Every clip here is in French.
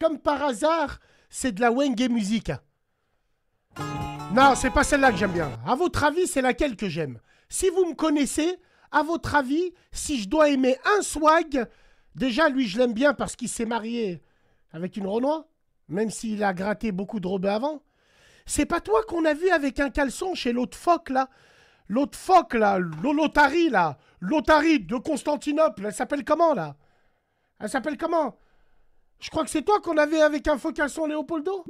comme par hasard, c'est de la Wenge musique. Non, c'est pas celle-là que j'aime bien. À votre avis, c'est laquelle que j'aime Si vous me connaissez, à votre avis, si je dois aimer un swag, déjà lui, je l'aime bien parce qu'il s'est marié avec une Renoir, même s'il a gratté beaucoup de robes avant. C'est pas toi qu'on a vu avec un caleçon chez l'autre phoque là L'autre phoque là, l'Otari là, l'Otari de Constantinople, elle s'appelle comment là Elle s'appelle comment je crois que c'est toi qu'on avait avec un faux Léopoldo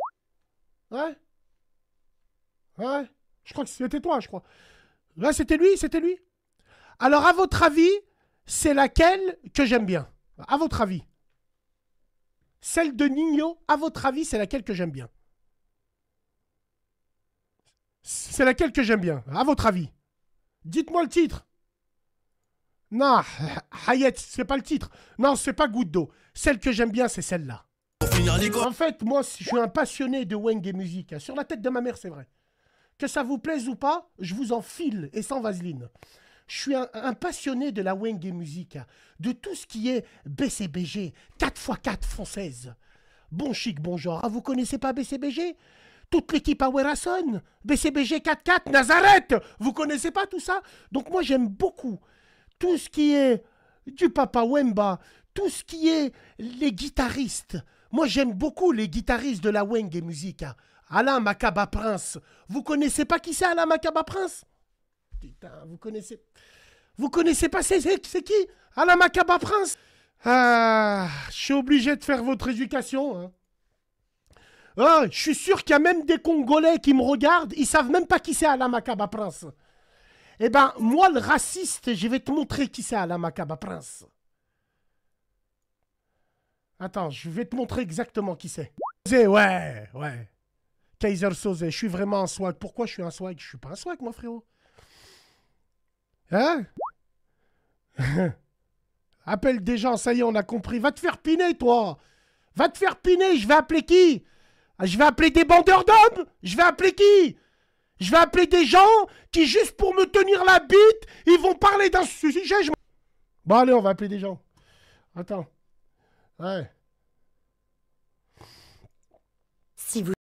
Ouais Ouais Je crois que c'était toi, je crois. Là, c'était lui, c'était lui. Alors, à votre avis, c'est laquelle que j'aime bien À votre avis Celle de Nino, à votre avis, c'est laquelle que j'aime bien C'est laquelle que j'aime bien À votre avis Dites-moi le titre non, Hayet, c'est pas le titre. Non, c'est pas Goutte d'eau. Celle que j'aime bien, c'est celle-là. En fait, moi, je suis un passionné de Weng et musique. Hein, sur la tête de ma mère, c'est vrai. Que ça vous plaise ou pas, je vous en file et sans vaseline. Je suis un, passionné de la Weng et musique, hein, de tout ce qui est BCBG, 4x4 française. Bon chic, bon genre. Ah, vous connaissez pas BCBG toute l'équipe à Werason, BCBG 4-4, Nazareth, vous connaissez pas tout ça Donc moi j'aime beaucoup tout ce qui est du Papa Wemba, tout ce qui est les guitaristes. Moi, j'aime beaucoup les guitaristes de la Wenge Musique. Alain Makaba Prince. Vous connaissez pas qui c'est Alain Makaba Prince Putain, vous connaissez. Vous connaissez pas c'est qui Alain Makaba Prince Ah, je suis obligé de faire votre éducation. Hein. Ah, je suis sûr qu'il y a même des Congolais qui me regardent, ils savent même pas qui c'est Alain Makaba Prince. Eh ben, moi, le raciste, je vais te montrer qui c'est la macabre, prince. Attends, je vais te montrer exactement qui c'est. Ouais, ouais. Kaiser Soze, je suis vraiment un swag. Pourquoi je suis un swag Je suis pas un swag, moi, frérot. Hein Appelle des gens, ça y est, on a compris. Va te faire piner, toi Va te faire piner, je vais appeler qui Je vais appeler des bandeurs d'hommes Je vais appeler qui Je vais appeler des gens juste pour me tenir la bite, ils vont parler d'un sujet. Bon, allez, on va appeler des gens. Attends. Ouais. Si vous